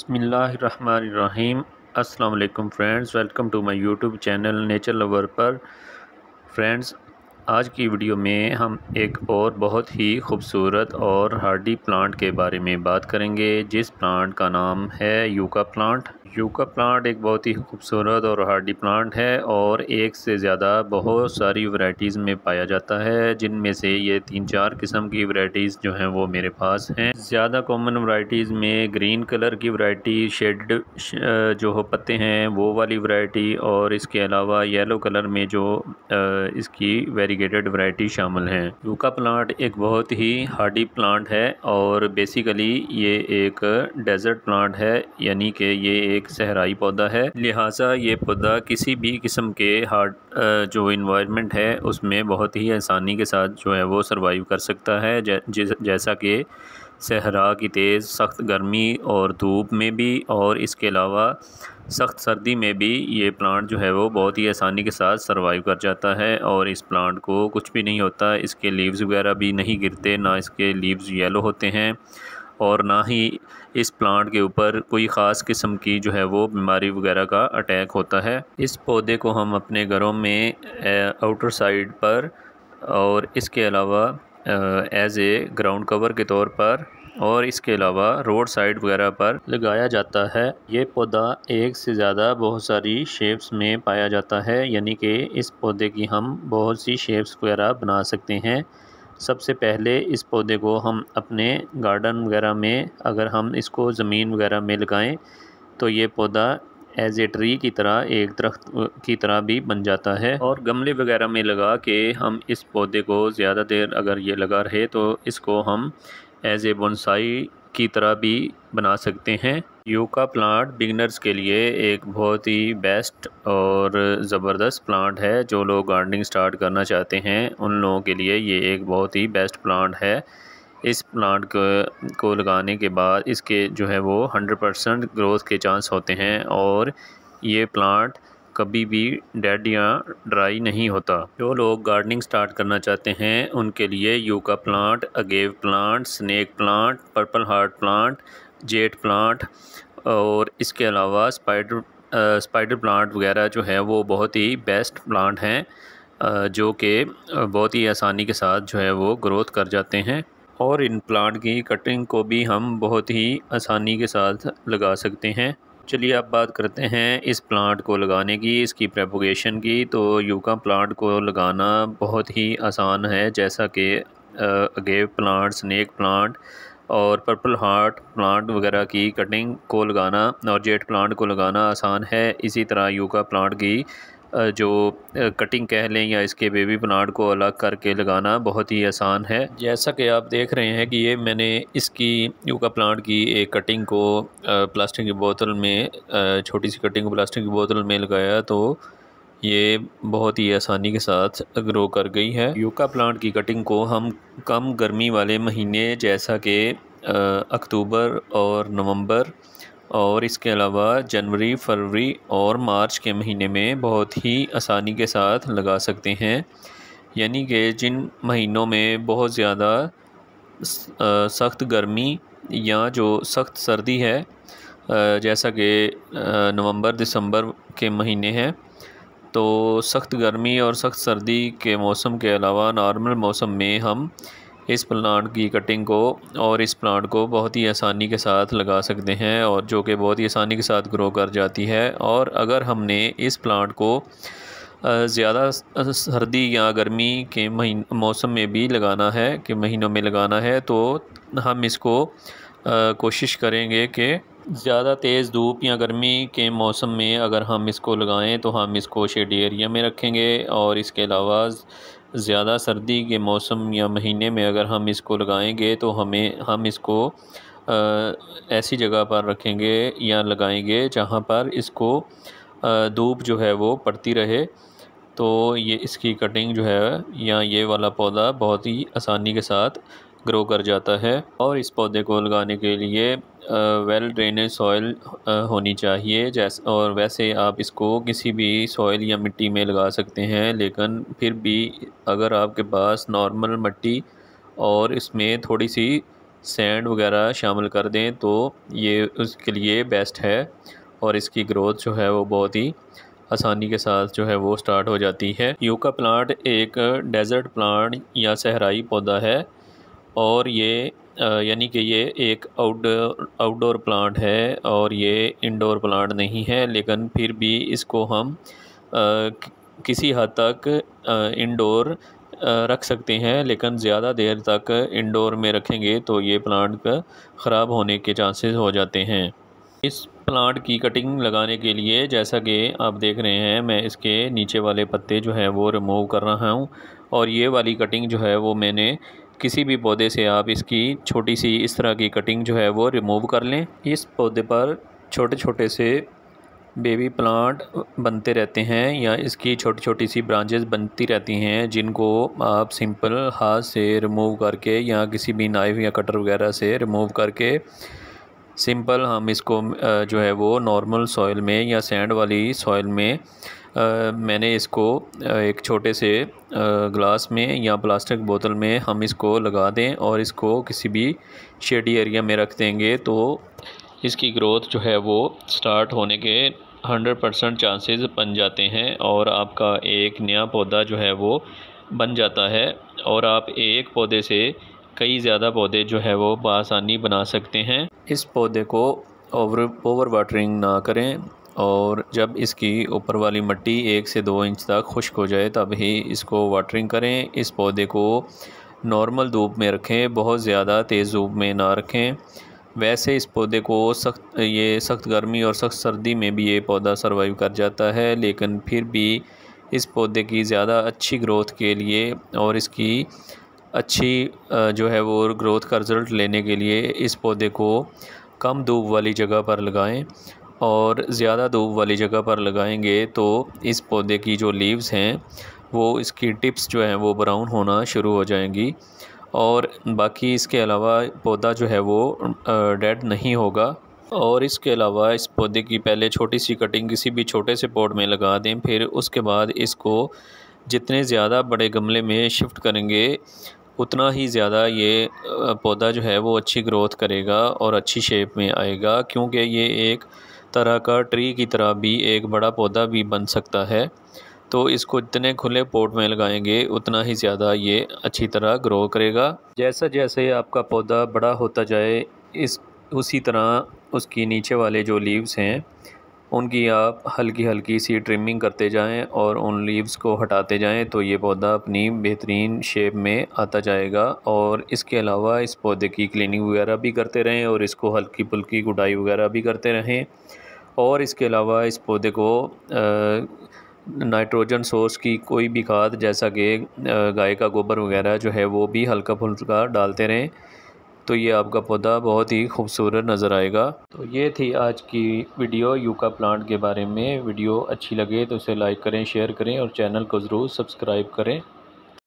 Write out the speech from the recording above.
बसमीम् अल्लाम friends welcome to my YouTube channel nature lover पर friends आज की वीडियो में हम एक और बहुत ही खूबसूरत और हार्डी प्लांट के बारे में बात करेंगे जिस प्लांट का नाम है यूका प्लांट यूका प्लांट एक बहुत ही खूबसूरत और हार्डी प्लांट है और एक से ज़्यादा बहुत सारी वैरायटीज़ में पाया जाता है जिनमें से ये तीन चार किस्म की वैरायटीज़ जो हैं वो मेरे पास हैं ज़्यादा कॉमन वैरायटीज़ में ग्रीन कलर की वैरायटी शेड जो हो पत्ते हैं वो वाली वैरायटी और इसके अलावा येलो कलर में जो इसकी वेरी कॉम्प्लिकेटेड वैरायटी शामिल हैं यूका प्लांट एक बहुत ही हार्डी प्लांट है और बेसिकली ये एक डेजर्ट प्लांट है यानी कि ये एक सहराई पौधा है लिहाजा ये पौधा किसी भी किस्म के हार्ड जो इन्वायरमेंट है उसमें बहुत ही आसानी के साथ जो है वो सर्वाइव कर सकता है जैसा कि सहरा की तेज़ सख्त गर्मी और धूप में भी और इसके अलावा सख्त सर्दी में भी ये प्लांट जो है वो बहुत ही आसानी के साथ सर्वाइव कर जाता है और इस प्लांट को कुछ भी नहीं होता इसके लीव्स वगैरह भी नहीं गिरते ना इसके लीव्स येलो होते हैं और ना ही इस प्लांट के ऊपर कोई ख़ास किस्म की जो है वो बीमारी वगैरह का अटैक होता है इस पौधे को हम अपने घरों में आउटर साइड पर और इसके अलावा एज ए ग्राउंड कवर के तौर पर और इसके अलावा रोड साइड वगैरह पर लगाया जाता है ये पौधा एक से ज़्यादा बहुत सारी शेप्स में पाया जाता है यानी कि इस पौधे की हम बहुत सी शेप्स वगैरह बना सकते हैं सबसे पहले इस पौधे को हम अपने गार्डन वगैरह में अगर हम इसको ज़मीन वगैरह में लगाएं तो ये पौधा एज ए ट्री की तरह एक दरख्त की तरह भी बन जाता है और गमले वगैरह में लगा के हम इस पौधे को ज़्यादा देर अगर ये लगा रहे तो इसको हम एज ए बोनसाई की तरह भी बना सकते हैं यूका प्लांट बिगनर्स के लिए एक बहुत ही बेस्ट और ज़बरदस्त प्लांट है जो लोग गार्डनिंग स्टार्ट करना चाहते हैं उन लोगों के लिए ये एक बहुत ही बेस्ट प्लांट है इस प्लांट को, को लगाने के बाद इसके जो है वो 100 परसेंट ग्रोथ के चांस होते हैं और ये प्लांट कभी भी डेड या ड्राई नहीं होता जो लोग गार्डनिंग स्टार्ट करना चाहते हैं उनके लिए yucca plant agave plant snake plant purple heart plant jade plant और इसके अलावा स्पाइडर स्पाइडर प्लांट वगैरह जो है वो बहुत ही बेस्ट प्लांट हैं जो कि बहुत ही आसानी के साथ जो है वो ग्रोथ कर जाते हैं और इन प्लांट की कटिंग को भी हम बहुत ही आसानी के साथ लगा सकते हैं चलिए अब बात करते हैं इस प्लांट को लगाने की इसकी प्रेपोगेशन की तो यूका प्लांट को लगाना बहुत ही आसान है जैसा कि अगेव प्लांट स्नैक प्लांट और पर्पल हार्ट प्लांट वगैरह की कटिंग को लगाना और जेट प्लांट को लगाना आसान है इसी तरह यूका प्लांट की जो कटिंग कह लें या इसके बेबी प्लांट को अलग करके लगाना बहुत ही आसान है जैसा कि आप देख रहे हैं कि ये मैंने इसकी यूका प्लांट की एक कटिंग को प्लास्टिक की बोतल में छोटी सी कटिंग को प्लास्टिक की बोतल में लगाया तो ये बहुत ही आसानी के साथ ग्रो कर गई है यूका प्लांट की कटिंग को हम कम गर्मी वाले महीने जैसा कि अक्टूबर और नवंबर और इसके अलावा जनवरी फरवरी और मार्च के महीने में बहुत ही आसानी के साथ लगा सकते हैं यानी कि जिन महीनों में बहुत ज़्यादा सख्त गर्मी या जो सख्त सर्दी है जैसा कि नवंबर दिसंबर के महीने हैं तो सख्त गर्मी और सख्त सर्दी के मौसम के अलावा नॉर्मल मौसम में हम इस प्लांट की कटिंग को और इस प्लांट को बहुत ही आसानी के साथ लगा सकते हैं और जो कि बहुत ही आसानी के साथ ग्रो कर जाती है और अगर हमने इस प्लांट को ज़्यादा सर्दी या गर्मी के महीन मौसम में भी लगाना है कि महीनों में लगाना है तो हम इसको कोशिश करेंगे कि ज़्यादा तेज़ धूप या गर्मी के मौसम में अगर हम इसको लगाएं तो हम इसको शेडी एरिया में रखेंगे और इसके अलावा ज़्यादा सर्दी के मौसम या महीने में अगर हम इसको लगाएंगे तो हमें हम इसको ऐसी जगह पर रखेंगे या लगाएंगे जहाँ पर इसको धूप जो है वो पड़ती रहे तो ये इसकी कटिंग जो है या ये वाला पौधा बहुत ही आसानी के साथ ग्रो कर जाता है और इस पौधे को लगाने के लिए वेल ड्रेनेज सॉइल होनी चाहिए जैसे और वैसे आप इसको किसी भी सॉइल या मिट्टी में लगा सकते हैं लेकिन फिर भी अगर आपके पास नॉर्मल मिट्टी और इसमें थोड़ी सी सैंड वगैरह शामिल कर दें तो ये उसके लिए बेस्ट है और इसकी ग्रोथ जो है वो बहुत ही आसानी के साथ जो है वो स्टार्ट हो जाती है यूका प्लांट एक डेजर्ट प्लांट या सहराई पौधा है और ये यानी कि ये एक आउटडोर आउटडोर प्लांट है और ये इंडोर प्लांट नहीं है लेकिन फिर भी इसको हम किसी हद तक इंडोर रख सकते हैं लेकिन ज़्यादा देर तक इंडोर में रखेंगे तो ये प्लांट ख़राब होने के चांसेस हो जाते हैं इस प्लांट की कटिंग लगाने के लिए जैसा कि आप देख रहे हैं मैं इसके नीचे वाले पत्ते जो हैं वो रिमूव कर रहा हूँ और ये वाली कटिंग जो है वो मैंने किसी भी पौधे से आप इसकी छोटी सी इस तरह की कटिंग जो है वो रिमूव कर लें इस पौधे पर छोटे छोटे से बेबी प्लांट बनते रहते हैं या इसकी छोटी छोटी सी ब्रांचेस बनती रहती हैं जिनको आप सिंपल हाथ से रिमूव करके या किसी भी नाइफ या कटर वगैरह से रिमूव करके सिंपल हम इसको जो है वो नॉर्मल सॉइल में या सैंड वाली सॉइल में आ, मैंने इसको एक छोटे से ग्लास में या प्लास्टिक बोतल में हम इसको लगा दें और इसको किसी भी शेडी एरिया में रख देंगे तो इसकी ग्रोथ जो है वो स्टार्ट होने के हंड्रेड परसेंट चांसेस बन जाते हैं और आपका एक नया पौधा जो है वो बन जाता है और आप एक पौधे से कई ज़्यादा पौधे जो है वो बसानी बना सकते हैं इस पौधे को ओवर ओवर वाटरिंग ना करें और जब इसकी ऊपर वाली मिट्टी एक से दो इंच तक खुश्क हो जाए तब ही इसको वाटरिंग करें इस पौधे को नॉर्मल धूप में रखें बहुत ज़्यादा तेज़ धूप में ना रखें वैसे इस पौधे को सख्त ये सख्त गर्मी और सख्त सर्दी में भी ये पौधा सर्वाइव कर जाता है लेकिन फिर भी इस पौधे की ज़्यादा अच्छी ग्रोथ के लिए और इसकी अच्छी जो है वो ग्रोथ का रिज़ल्ट लेने के लिए इस पौधे को कम धूप वाली जगह पर लगाएं और ज़्यादा धूप वाली जगह पर लगाएंगे तो इस पौधे की जो लीव्स हैं वो इसकी टिप्स जो हैं वो ब्राउन होना शुरू हो जाएंगी और बाकी इसके अलावा पौधा जो है वो डेड नहीं होगा और इसके अलावा इस पौधे की पहले छोटी सी कटिंग किसी भी छोटे से पॉट में लगा दें फिर उसके बाद इसको जितने ज़्यादा बड़े गमले में शिफ्ट करेंगे उतना ही ज़्यादा ये पौधा जो है वो अच्छी ग्रोथ करेगा और अच्छी शेप में आएगा क्योंकि ये एक तरह का ट्री की तरह भी एक बड़ा पौधा भी बन सकता है तो इसको जितने खुले पोट में लगाएंगे उतना ही ज़्यादा ये अच्छी तरह ग्रो करेगा जैसा जैसे आपका पौधा बड़ा होता जाए इस उसी तरह उसकी नीचे वाले जो लीव्स हैं उनकी आप हल्की हल्की सी ट्रिमिंग करते जाएं और उन लीव्स को हटाते जाएं तो ये पौधा अपनी बेहतरीन शेप में आता जाएगा और इसके अलावा इस पौधे की क्लीनिंग वगैरह भी करते रहें और इसको हल्की फुल्की गुडाई वगैरह भी करते रहें और इसके अलावा इस पौधे को नाइट्रोजन सोर्स की कोई भी खाद जैसा कि गाय का गोबर वगैरह जो है वो भी हल्का फुल्का डालते रहें तो ये आपका पौधा बहुत ही खूबसूरत नज़र आएगा तो ये थी आज की वीडियो यूका प्लांट के बारे में वीडियो अच्छी लगे तो उसे लाइक करें शेयर करें और चैनल को ज़रूर सब्सक्राइब करें